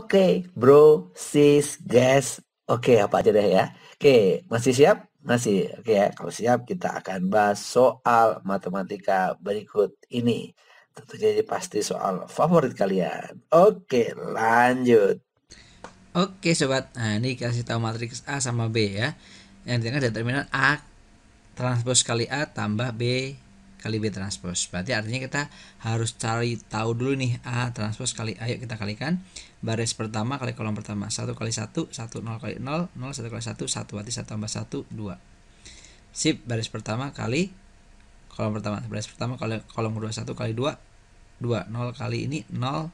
Oke, okay, bro, sis, guys. Oke, okay, apa aja deh ya. Oke, okay, masih siap? Masih. Oke okay ya, kalau siap kita akan bahas soal matematika berikut ini. Tentunya ini pasti soal favorit kalian. Oke, okay, lanjut. Oke, sobat. Nah, ini kasih tahu matriks A sama B ya. Yang ditengah determinan A transpose kali A tambah B kali B transpose. Berarti artinya kita harus cari tahu dulu nih A transpose kali A yuk kita kalikan baris pertama kali kolom pertama 1 kali 1 1 0 kali 0 0 1 kali 1 1 berarti 1 tambah 1 2 sip baris pertama kali kolom pertama baris pertama kali kolom kedua 1 kali 2 2 0 kali ini 0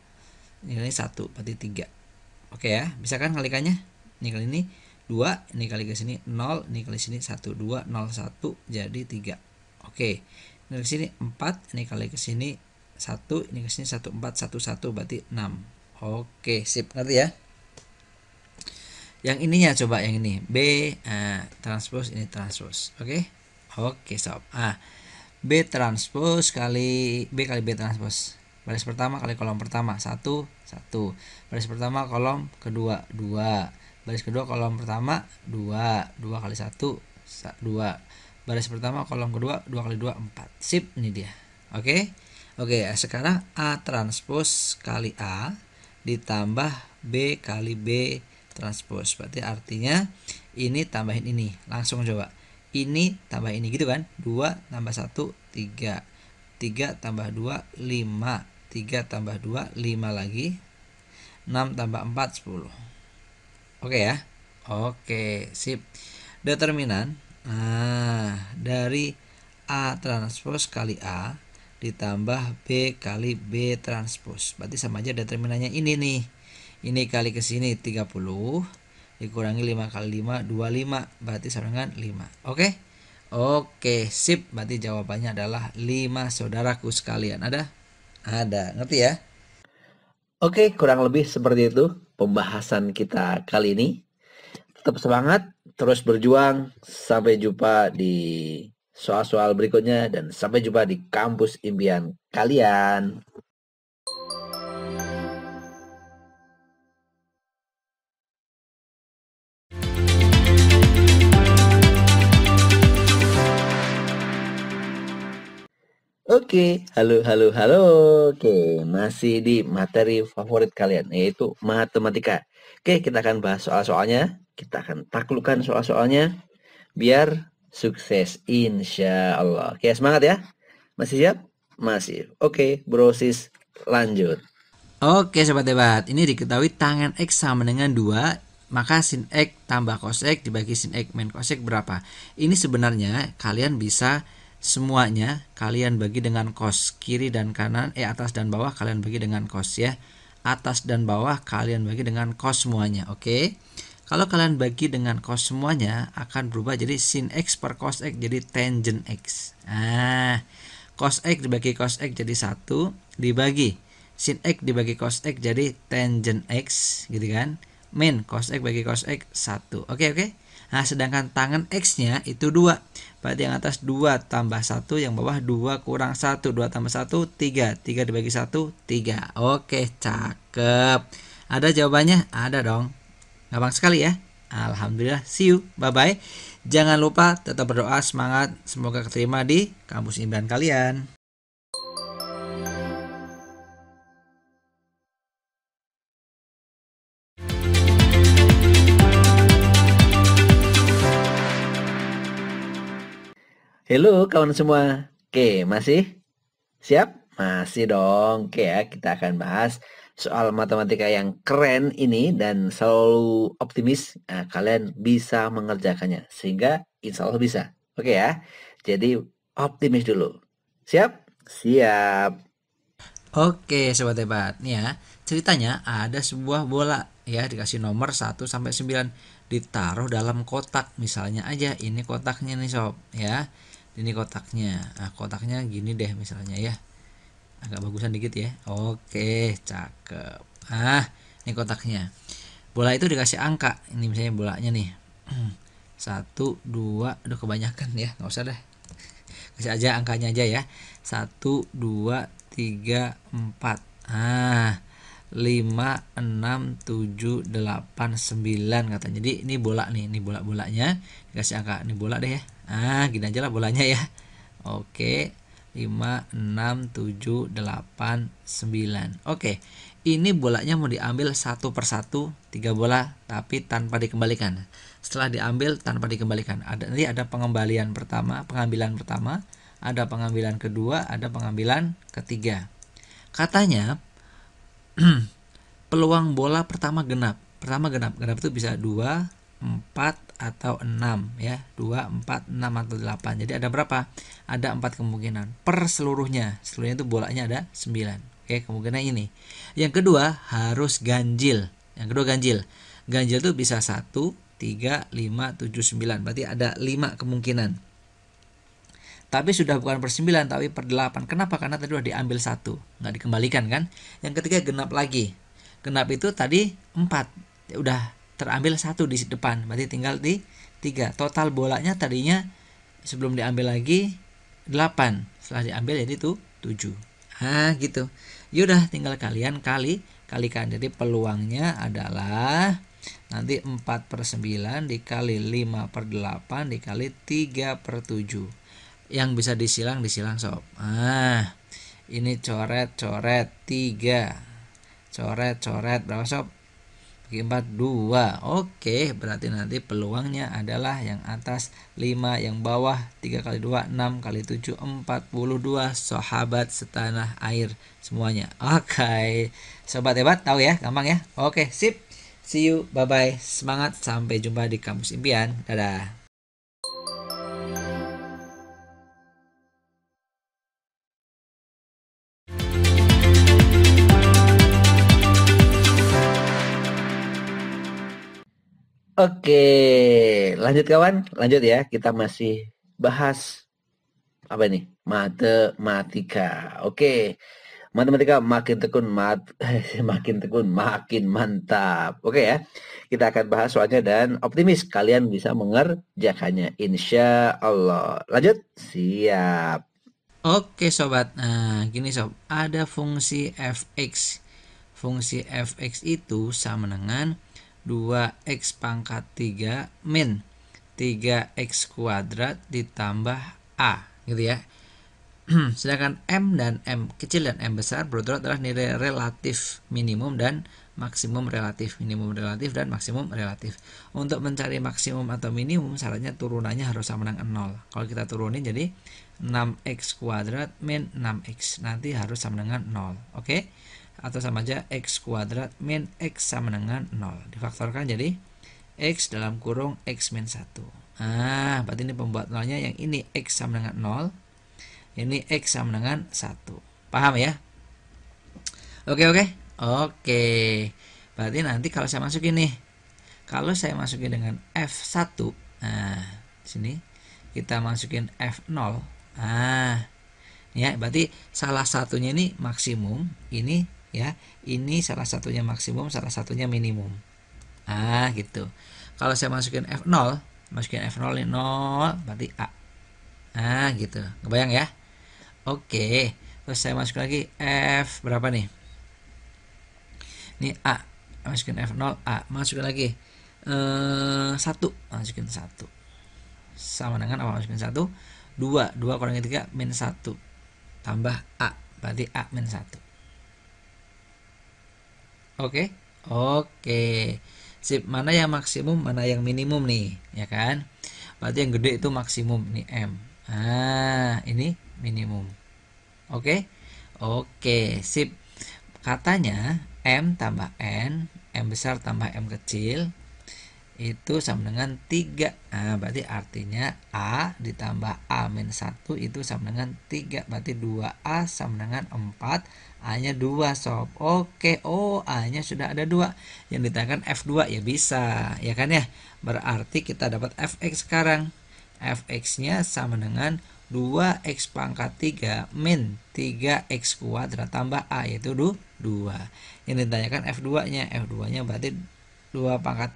nilai 1 berarti 3 oke ya bisa kan kalikannya ini kali ini 2 ini kali ke sini 0 ini kali sini 1 2 0 1 jadi 3 oke ini kali sini 4 ini kali ke sini 1 ini ke sini 1 4 1 1 berarti 6 Oke, sip, ngerti ya? Yang ininya coba yang ini. B uh, transpose ini transpose. Oke. Oke, sob. Ah. B transpose kali B kali B transpose. Baris pertama kali kolom pertama. satu satu Baris pertama kolom kedua dua Baris kedua kolom pertama dua dua kali satu dua Baris pertama kolom kedua dua kali dua empat Sip, ini dia. Oke. Oke, sekarang A transpose kali A ditambah B kali B transpose. Berarti artinya ini tambahin ini. Langsung coba. Ini tambah ini gitu kan. 2 tambah 1 3. 3 tambah 2 5. 3 tambah 2 5 lagi. 6 tambah 4 10. Oke ya. Oke, sip. Determinan nah dari A transpose kali A ditambah B kali B transpose. Berarti sama aja determinannya ini nih. Ini kali ke sini 30 dikurangi 5 kali 5 25 berarti sama dengan 5. Oke? Oke, sip. Berarti jawabannya adalah 5 saudaraku sekalian. Ada? Ada. Ngerti ya? Oke, kurang lebih seperti itu pembahasan kita kali ini. Tetap semangat, terus berjuang. Sampai jumpa di soal-soal berikutnya dan sampai jumpa di kampus impian kalian. Oke, halo, halo, halo. Oke, masih di materi favorit kalian, yaitu matematika. Oke, kita akan bahas soal-soalnya. Kita akan taklukkan soal-soalnya. Biar sukses insya Allah. Oke semangat ya. Masih siap? Masih. Oke brosis lanjut. Oke sobat debat, ini diketahui tangan X sama dengan 2 maka sin X tambah cos X dibagi sin X min cos X berapa? Ini sebenarnya kalian bisa semuanya kalian bagi dengan cos kiri dan kanan, eh atas dan bawah kalian bagi dengan cos ya. Atas dan bawah kalian bagi dengan cos semuanya, oke? Okay? Kalau kalian bagi dengan cos semuanya akan berubah jadi sin x per cos x jadi tangent x. Ah, cos x dibagi cos x jadi satu dibagi sin x dibagi cos x jadi tangent x gitu kan. Min cos x bagi cos x satu. Oke okay, oke. Okay? Nah, sedangkan tangan X-nya itu 2. Berarti yang atas 2 tambah 1, yang bawah 2 kurang 1. 2 tambah 1, 3. 3 dibagi 1, 3. Oke, cakep. Ada jawabannya? Ada dong. Gampang sekali ya. Alhamdulillah. See you. Bye-bye. Jangan lupa tetap berdoa semangat. Semoga keterima di kampus impian kalian. Halo kawan semua. Oke, masih siap? Masih dong. Oke ya, kita akan bahas soal matematika yang keren ini dan selalu optimis, nah, kalian bisa mengerjakannya. Sehingga insya Allah bisa. Oke ya. Jadi optimis dulu. Siap? Siap. Oke sobat hebat. Nih ya, ceritanya ada sebuah bola ya dikasih nomor 1 sampai 9 ditaruh dalam kotak. Misalnya aja ini kotaknya nih sob ya. Ini kotaknya. Nah, kotaknya gini deh misalnya ya agak bagusan dikit ya oke cakep ah ini kotaknya bola itu dikasih angka ini misalnya bolanya nih satu dua udah kebanyakan ya nggak usah deh kasih aja angkanya aja ya satu dua tiga empat ah lima enam tujuh delapan sembilan kata jadi ini bola nih ini bola bolanya dikasih angka ini bola deh ya ah gini aja lah bolanya ya oke 5, 6, 7, 8, 9 Oke, ini bolanya mau diambil satu persatu Tiga bola tapi tanpa dikembalikan Setelah diambil tanpa dikembalikan ada, Nanti ada pengembalian pertama, pengambilan pertama Ada pengambilan kedua, ada pengambilan ketiga Katanya peluang bola pertama genap Pertama genap, genap itu bisa 2, 4, atau 6 ya 2, 4, 6 atau 8 jadi ada berapa? ada 4 kemungkinan per seluruhnya seluruhnya itu bolanya ada 9 oke kemungkinan ini yang kedua harus ganjil yang kedua ganjil ganjil itu bisa 1, 3, 5, 7, 9 berarti ada 5 kemungkinan tapi sudah bukan per 9 tapi per 8 kenapa? karena tadi sudah diambil satu nggak dikembalikan kan yang ketiga genap lagi genap itu tadi 4 ya udah terambil satu di depan berarti tinggal di tiga total bolanya tadinya sebelum diambil lagi 8 setelah diambil jadi tuh 7 ah gitu yaudah tinggal kalian kali kalikan jadi peluangnya adalah nanti 4 per 9 dikali 5 per 8 dikali 3 per 7 yang bisa disilang disilang sob ah ini coret coret 3 coret coret berapa sob bagi 4 2. Oke, berarti nanti peluangnya adalah yang atas 5, yang bawah 3 kali 2 6 kali 7 42 sahabat setanah air semuanya. Oke. Okay. Sobat hebat tahu ya, gampang ya. Oke, sip. See you, bye bye. Semangat sampai jumpa di kampus impian. Dadah. Oke, lanjut kawan, lanjut ya. Kita masih bahas apa ini, Matematika. Oke. Matematika makin tekun mat makin tekun makin mantap. Oke ya. Kita akan bahas soalnya dan optimis kalian bisa mengerjakannya insya Allah. Lanjut. Siap. Oke sobat. Nah, gini sob. Ada fungsi fx. Fungsi fx itu sama dengan 2x pangkat 3 min 3x kuadrat ditambah A gitu ya sedangkan M dan M kecil dan M besar berdua adalah nilai relatif minimum dan maksimum relatif minimum relatif dan maksimum relatif untuk mencari maksimum atau minimum syaratnya turunannya harus sama dengan 0 kalau kita turunin jadi 6x kuadrat min 6x nanti harus sama dengan 0 oke okay? atau sama aja x kuadrat min x sama dengan 0 difaktorkan jadi x dalam kurung x min 1 ah berarti ini pembuat nolnya yang ini x sama dengan 0 ini x sama dengan 1 paham ya oke oke oke berarti nanti kalau saya masukin nih kalau saya masukin dengan F1 nah sini kita masukin F0 ah ya berarti salah satunya ini maksimum ini ya ini salah satunya maksimum salah satunya minimum ah gitu kalau saya masukin F0 masukin F0 ini 0 berarti A ah gitu kebayang ya oke terus saya masuk lagi F berapa nih ini A masukin F0 A masukin lagi eh, 1 masukin 1 sama dengan apa masukin 1 2 2 kurang 3 min 1 tambah A berarti A min 1 Oke? Oke. Sip, mana yang maksimum, mana yang minimum nih, ya kan? Berarti yang gede itu maksimum nih M. Ah, ini minimum. Oke? Oke, sip. Katanya M tambah N, M besar tambah M kecil itu sama dengan 3 nah, berarti artinya A ditambah A min 1 itu sama dengan 3 berarti 2A sama dengan 4 A nya 2 sob oke oh A nya sudah ada 2 yang ditanyakan F2 ya bisa ya kan ya berarti kita dapat Fx sekarang Fx nya sama dengan 2x pangkat 3 min 3x kuadrat tambah A yaitu 2 yang ditanyakan F2 nya F2 nya berarti 2 pangkat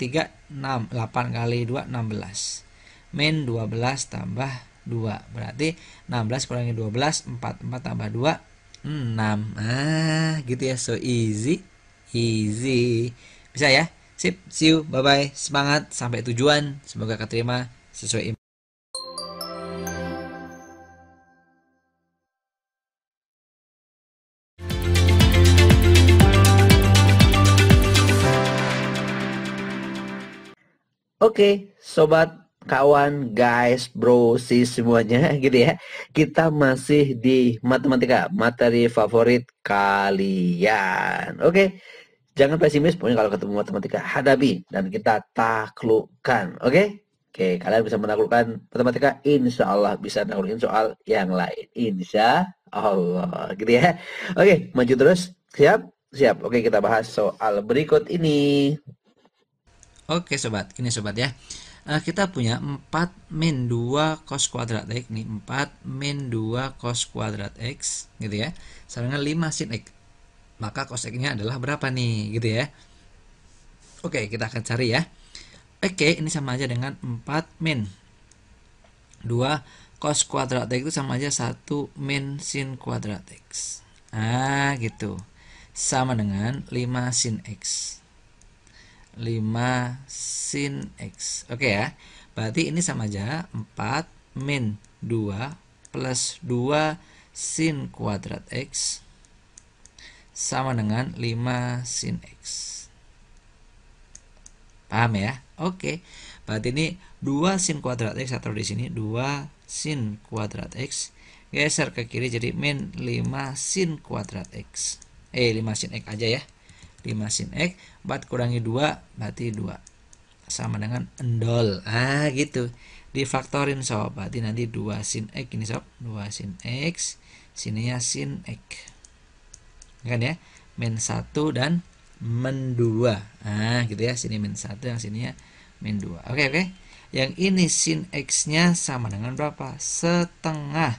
3 6 8 kali 2 16 min 12 tambah 2 berarti 16 kurangi 12 4 4 tambah 2 6 ah gitu ya so easy easy bisa ya sip see you bye bye semangat sampai tujuan semoga keterima sesuai Oke, okay, sobat kawan, guys, bro, sis semuanya gitu ya. Kita masih di matematika, materi favorit kalian. Oke. Okay? Jangan pesimis, pokoknya kalau ketemu matematika hadapi dan kita taklukkan, oke? Okay? Oke, kalian bisa menaklukkan matematika, insya Allah bisa menaklukkan soal yang lain, insya Allah, gitu ya. Oke, maju terus, siap, siap. Oke, kita bahas soal berikut ini. Oke sobat, gini sobat ya. Eh, kita punya 4 min 2 cos kuadrat X nih 4 min 2 cos kuadrat X gitu ya Sama 5 sin X Maka cos X nya adalah berapa nih gitu ya Oke kita akan cari ya Oke ini sama aja dengan 4 min 2 cos kuadrat X itu sama aja 1 min sin kuadrat X Nah gitu Sama dengan 5 sin X 5 sin X. Oke ya. Berarti ini sama aja 4 min 2 plus 2 sin kuadrat X sama dengan 5 sin X. Paham ya? Oke. Berarti ini 2 sin kuadrat X atau di sini 2 sin kuadrat X geser ke kiri jadi min 5 sin kuadrat X. Eh 5 sin X aja ya. 5 sin X 4 kurangi 2 berarti 2 sama dengan endol ah gitu difaktorin sob berarti nanti 2 sin X ini sob 2 sin X sininya sin X kan ya min 1 dan min 2 ah gitu ya sini min 1 yang sininya min 2 oke okay, oke okay. yang ini sin X nya sama dengan berapa setengah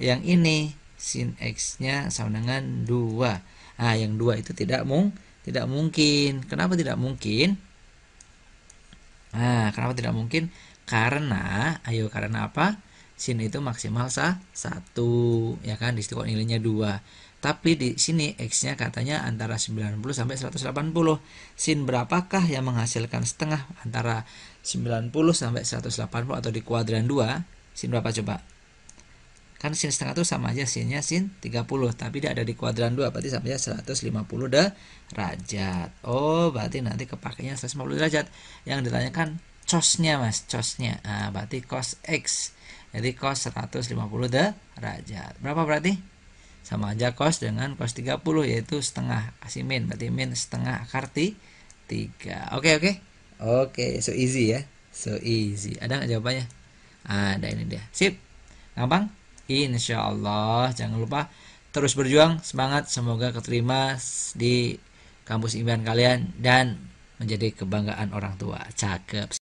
yang ini sin X nya sama dengan 2 Nah, yang dua itu tidak mung tidak mungkin. Kenapa tidak mungkin? Nah, kenapa tidak mungkin? Karena, ayo karena apa? sin itu maksimal sah satu, ya kan? Di situ nilainya dua. Tapi di sini x-nya katanya antara 90 sampai 180. Sin berapakah yang menghasilkan setengah antara 90 sampai 180 atau di kuadran 2? Sin berapa coba? kan sin setengah itu sama aja sinnya sin 30 tapi dia ada di kuadran 2 berarti sama aja 150 derajat oh berarti nanti kepakainya 150 derajat yang ditanyakan cosnya mas cosnya nah, berarti cos x jadi cos 150 derajat berapa berarti sama aja cos dengan cos 30 yaitu setengah kasih min berarti min setengah akar 3 oke oke oke so easy ya so easy ada nggak jawabannya ada ini dia sip gampang Insya Allah jangan lupa terus berjuang semangat semoga keterima di kampus impian kalian dan menjadi kebanggaan orang tua cakep